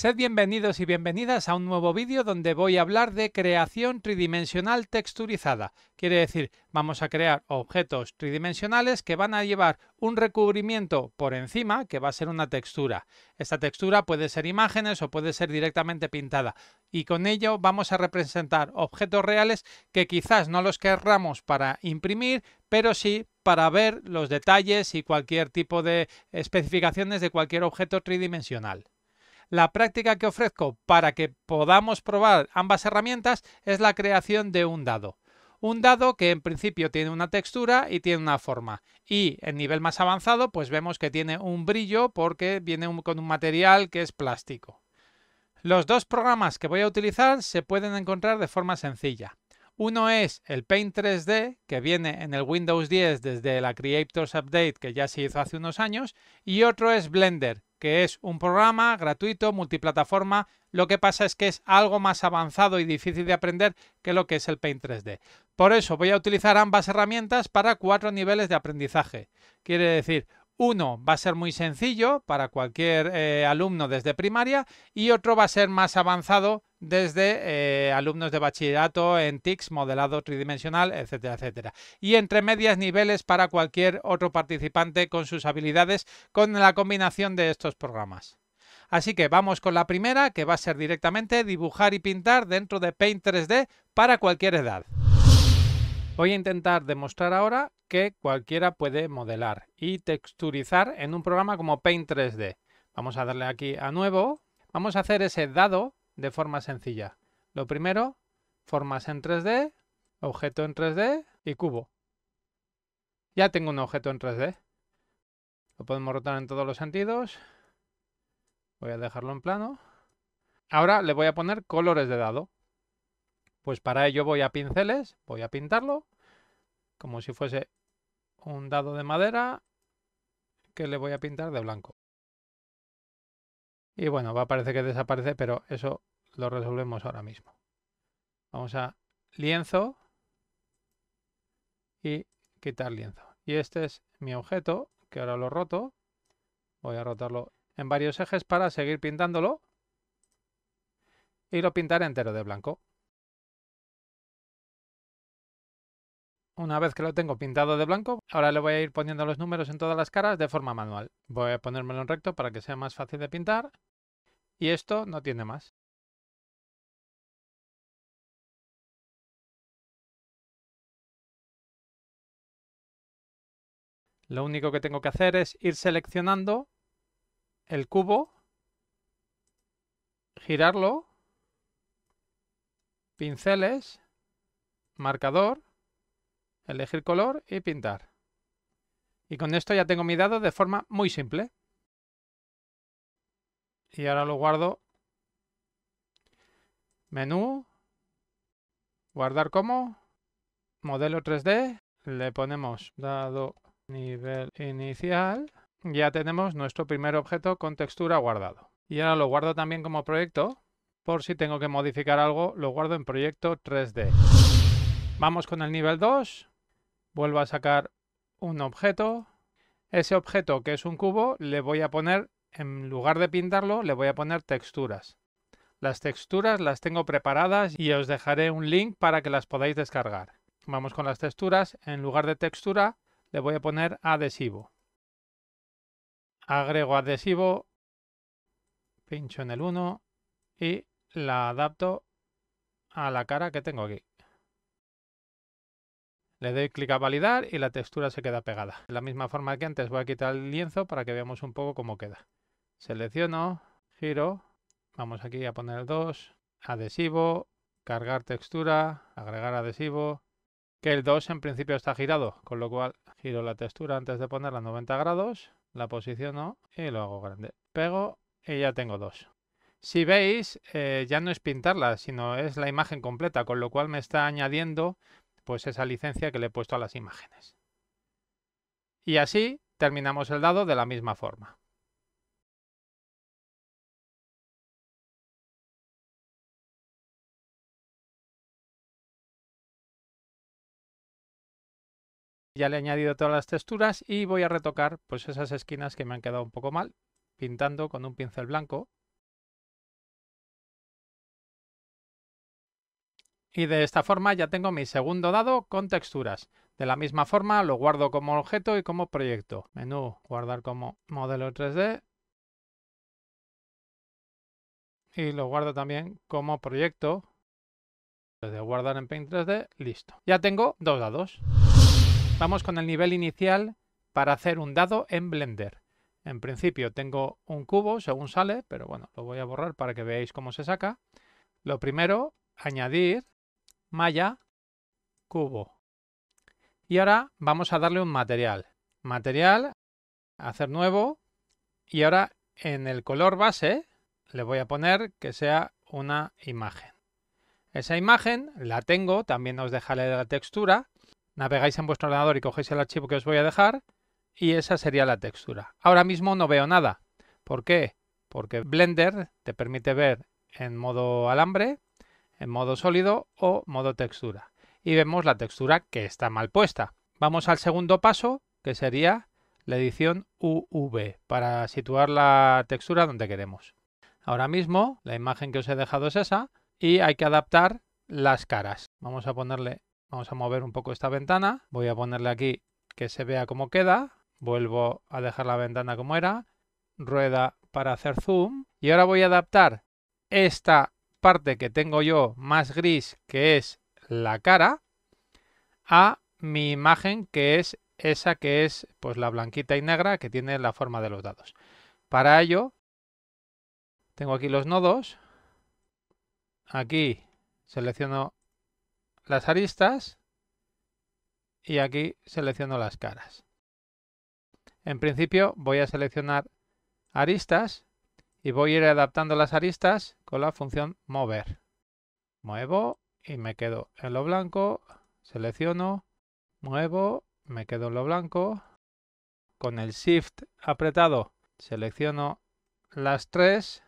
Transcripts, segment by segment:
Sed bienvenidos y bienvenidas a un nuevo vídeo donde voy a hablar de creación tridimensional texturizada. Quiere decir, vamos a crear objetos tridimensionales que van a llevar un recubrimiento por encima que va a ser una textura. Esta textura puede ser imágenes o puede ser directamente pintada y con ello vamos a representar objetos reales que quizás no los querramos para imprimir, pero sí para ver los detalles y cualquier tipo de especificaciones de cualquier objeto tridimensional. La práctica que ofrezco para que podamos probar ambas herramientas es la creación de un dado. Un dado que en principio tiene una textura y tiene una forma. Y en nivel más avanzado pues vemos que tiene un brillo porque viene con un material que es plástico. Los dos programas que voy a utilizar se pueden encontrar de forma sencilla. Uno es el Paint 3D, que viene en el Windows 10 desde la Creators Update que ya se hizo hace unos años, y otro es Blender, que es un programa gratuito, multiplataforma, lo que pasa es que es algo más avanzado y difícil de aprender que lo que es el Paint 3D. Por eso voy a utilizar ambas herramientas para cuatro niveles de aprendizaje. Quiere decir, uno va a ser muy sencillo para cualquier eh, alumno desde primaria y otro va a ser más avanzado desde eh, alumnos de bachillerato en TICS, modelado tridimensional, etcétera, etcétera. Y entre medias niveles para cualquier otro participante con sus habilidades con la combinación de estos programas. Así que vamos con la primera, que va a ser directamente dibujar y pintar dentro de Paint 3D para cualquier edad. Voy a intentar demostrar ahora que cualquiera puede modelar y texturizar en un programa como Paint 3D. Vamos a darle aquí a nuevo. Vamos a hacer ese dado de forma sencilla. Lo primero, formas en 3D, objeto en 3D y cubo. Ya tengo un objeto en 3D. Lo podemos rotar en todos los sentidos. Voy a dejarlo en plano. Ahora le voy a poner colores de dado. Pues para ello voy a pinceles, voy a pintarlo, como si fuese un dado de madera que le voy a pintar de blanco. Y bueno, va a parecer que desaparece, pero eso lo resolvemos ahora mismo. Vamos a lienzo y quitar lienzo. Y este es mi objeto, que ahora lo roto. Voy a rotarlo en varios ejes para seguir pintándolo. Y lo pintaré entero de blanco. Una vez que lo tengo pintado de blanco, ahora le voy a ir poniendo los números en todas las caras de forma manual. Voy a ponérmelo en recto para que sea más fácil de pintar. Y esto no tiene más. Lo único que tengo que hacer es ir seleccionando el cubo, girarlo, pinceles, marcador elegir color y pintar. Y con esto ya tengo mi dado de forma muy simple. Y ahora lo guardo. Menú. Guardar como. Modelo 3D. Le ponemos dado nivel inicial. Ya tenemos nuestro primer objeto con textura guardado. Y ahora lo guardo también como proyecto. Por si tengo que modificar algo, lo guardo en proyecto 3D. Vamos con el nivel 2 vuelvo a sacar un objeto. Ese objeto que es un cubo le voy a poner, en lugar de pintarlo, le voy a poner texturas. Las texturas las tengo preparadas y os dejaré un link para que las podáis descargar. Vamos con las texturas. En lugar de textura le voy a poner adhesivo. Agrego adhesivo, pincho en el 1 y la adapto a la cara que tengo aquí. Le doy clic a validar y la textura se queda pegada. De la misma forma que antes voy a quitar el lienzo para que veamos un poco cómo queda. Selecciono, giro, vamos aquí a poner 2, adhesivo, cargar textura, agregar adhesivo, que el 2 en principio está girado, con lo cual giro la textura antes de ponerla a 90 grados, la posiciono y lo hago grande. Pego y ya tengo dos. Si veis, eh, ya no es pintarla, sino es la imagen completa, con lo cual me está añadiendo pues esa licencia que le he puesto a las imágenes. Y así terminamos el dado de la misma forma. Ya le he añadido todas las texturas y voy a retocar pues esas esquinas que me han quedado un poco mal, pintando con un pincel blanco Y de esta forma ya tengo mi segundo dado con texturas. De la misma forma lo guardo como objeto y como proyecto. Menú, guardar como modelo 3D. Y lo guardo también como proyecto. Desde guardar en Paint 3D, listo. Ya tengo dos dados. Vamos con el nivel inicial para hacer un dado en Blender. En principio tengo un cubo según sale, pero bueno, lo voy a borrar para que veáis cómo se saca. Lo primero, añadir malla, cubo. Y ahora vamos a darle un material. Material, hacer nuevo. Y ahora en el color base le voy a poner que sea una imagen. Esa imagen la tengo, también os dejaré la textura. Navegáis en vuestro ordenador y cogéis el archivo que os voy a dejar y esa sería la textura. Ahora mismo no veo nada. ¿Por qué? Porque Blender te permite ver en modo alambre en modo sólido o modo textura. Y vemos la textura que está mal puesta. Vamos al segundo paso, que sería la edición UV, para situar la textura donde queremos. Ahora mismo la imagen que os he dejado es esa y hay que adaptar las caras. Vamos a ponerle, vamos a mover un poco esta ventana. Voy a ponerle aquí que se vea cómo queda. Vuelvo a dejar la ventana como era. Rueda para hacer zoom. Y ahora voy a adaptar esta parte que tengo yo más gris, que es la cara, a mi imagen, que es esa que es pues la blanquita y negra que tiene la forma de los dados. Para ello, tengo aquí los nodos. Aquí selecciono las aristas y aquí selecciono las caras. En principio voy a seleccionar aristas y voy a ir adaptando las aristas con la función mover. Muevo y me quedo en lo blanco, selecciono, muevo, me quedo en lo blanco. Con el Shift apretado selecciono las tres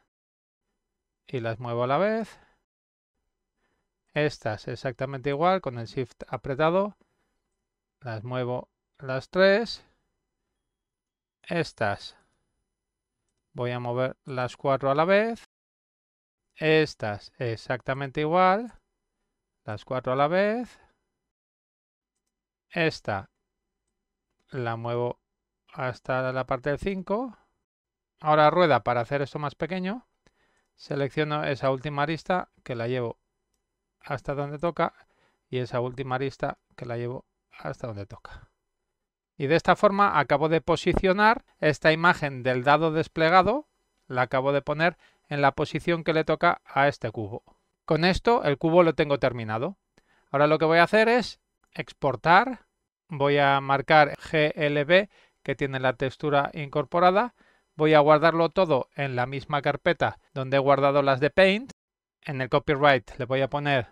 y las muevo a la vez. Estas exactamente igual, con el Shift apretado las muevo las tres. Estas Voy a mover las cuatro a la vez. Estas exactamente igual. Las cuatro a la vez. Esta la muevo hasta la parte del 5. Ahora rueda para hacer esto más pequeño. Selecciono esa última arista que la llevo hasta donde toca y esa última arista que la llevo hasta donde toca y de esta forma acabo de posicionar esta imagen del dado desplegado, la acabo de poner en la posición que le toca a este cubo. Con esto el cubo lo tengo terminado. Ahora lo que voy a hacer es exportar, voy a marcar GLB que tiene la textura incorporada, voy a guardarlo todo en la misma carpeta donde he guardado las de Paint, en el copyright le voy a poner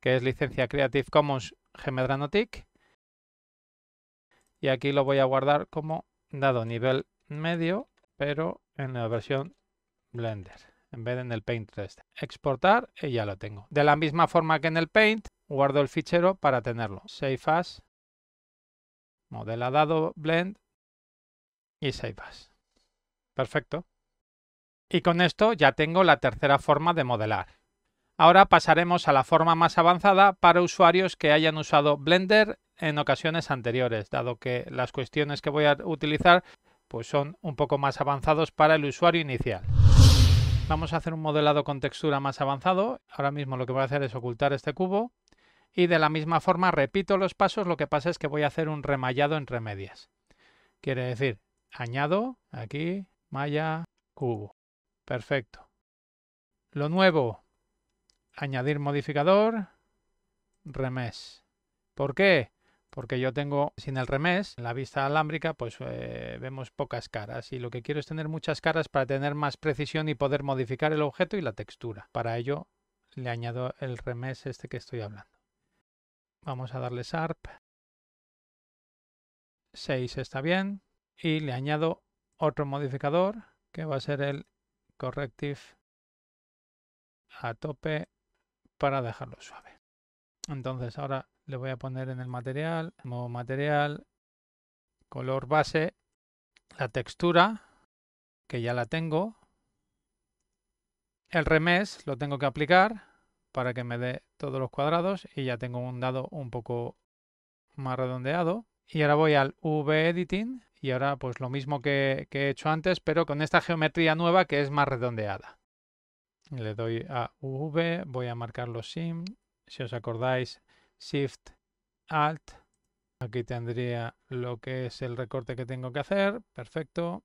que es licencia Creative Commons Gmedranotic y aquí lo voy a guardar como dado nivel medio, pero en la versión Blender, en vez de en el Paint 3 este. Exportar y ya lo tengo. De la misma forma que en el Paint, guardo el fichero para tenerlo. Save as, modela dado, blend y save as. Perfecto. Y con esto ya tengo la tercera forma de modelar. Ahora pasaremos a la forma más avanzada para usuarios que hayan usado Blender en ocasiones anteriores, dado que las cuestiones que voy a utilizar pues son un poco más avanzados para el usuario inicial. Vamos a hacer un modelado con textura más avanzado. Ahora mismo lo que voy a hacer es ocultar este cubo y de la misma forma repito los pasos, lo que pasa es que voy a hacer un remallado en remedias. Quiere decir, añado aquí malla cubo. Perfecto. Lo nuevo, añadir modificador, remes. ¿Por qué? porque yo tengo sin el remés, en la vista alámbrica, pues eh, vemos pocas caras y lo que quiero es tener muchas caras para tener más precisión y poder modificar el objeto y la textura. Para ello le añado el remés este que estoy hablando. Vamos a darle Sharp. 6 está bien y le añado otro modificador que va a ser el Corrective a tope para dejarlo suave. Entonces ahora le voy a poner en el material, modo material, color base, la textura, que ya la tengo. El remes lo tengo que aplicar para que me dé todos los cuadrados y ya tengo un dado un poco más redondeado. Y ahora voy al V Editing y ahora pues lo mismo que, que he hecho antes, pero con esta geometría nueva que es más redondeada. Le doy a V, voy a marcar los sim. Si os acordáis, Shift Alt. Aquí tendría lo que es el recorte que tengo que hacer. Perfecto.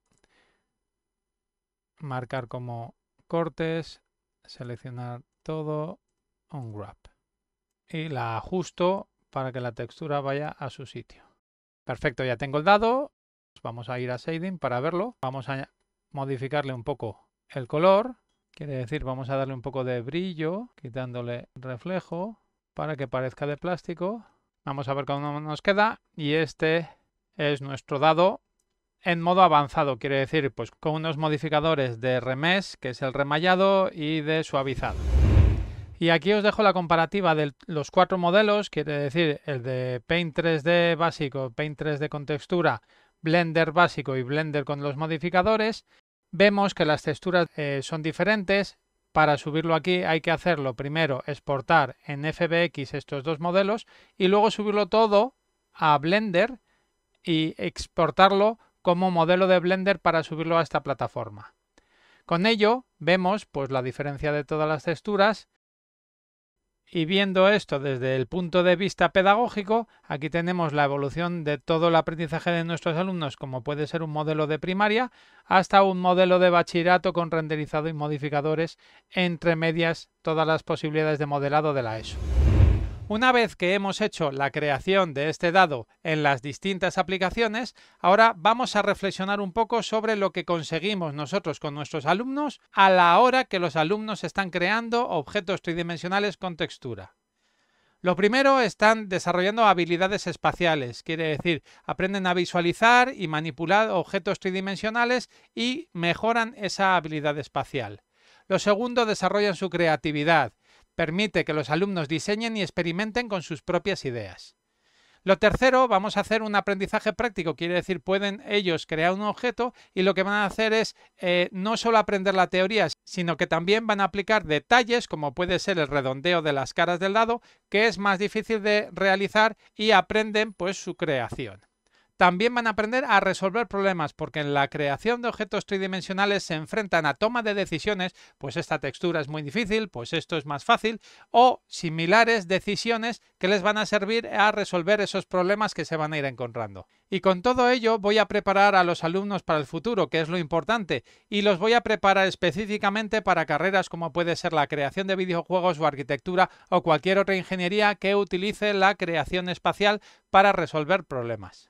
Marcar como cortes. Seleccionar todo. Un Y la ajusto para que la textura vaya a su sitio. Perfecto, ya tengo el dado. Vamos a ir a Shading para verlo. Vamos a modificarle un poco el color. Quiere decir, vamos a darle un poco de brillo, quitándole reflejo para que parezca de plástico. Vamos a ver cómo nos queda. Y este es nuestro dado en modo avanzado, quiere decir, pues con unos modificadores de remes, que es el remallado, y de suavizado. Y aquí os dejo la comparativa de los cuatro modelos, quiere decir el de Paint 3D básico, Paint 3D con textura, Blender básico y Blender con los modificadores. Vemos que las texturas eh, son diferentes, para subirlo aquí hay que hacerlo primero exportar en FBX estos dos modelos y luego subirlo todo a Blender y exportarlo como modelo de Blender para subirlo a esta plataforma. Con ello vemos pues la diferencia de todas las texturas y viendo esto desde el punto de vista pedagógico, aquí tenemos la evolución de todo el aprendizaje de nuestros alumnos, como puede ser un modelo de primaria, hasta un modelo de bachillerato con renderizado y modificadores, entre medias todas las posibilidades de modelado de la ESO. Una vez que hemos hecho la creación de este dado en las distintas aplicaciones, ahora vamos a reflexionar un poco sobre lo que conseguimos nosotros con nuestros alumnos a la hora que los alumnos están creando objetos tridimensionales con textura. Lo primero, están desarrollando habilidades espaciales, quiere decir, aprenden a visualizar y manipular objetos tridimensionales y mejoran esa habilidad espacial. Lo segundo, desarrollan su creatividad, Permite que los alumnos diseñen y experimenten con sus propias ideas. Lo tercero, vamos a hacer un aprendizaje práctico, quiere decir, pueden ellos crear un objeto y lo que van a hacer es eh, no solo aprender la teoría, sino que también van a aplicar detalles, como puede ser el redondeo de las caras del lado, que es más difícil de realizar y aprenden pues su creación. También van a aprender a resolver problemas porque en la creación de objetos tridimensionales se enfrentan a toma de decisiones, pues esta textura es muy difícil, pues esto es más fácil, o similares decisiones que les van a servir a resolver esos problemas que se van a ir encontrando. Y con todo ello voy a preparar a los alumnos para el futuro, que es lo importante, y los voy a preparar específicamente para carreras como puede ser la creación de videojuegos o arquitectura o cualquier otra ingeniería que utilice la creación espacial para resolver problemas.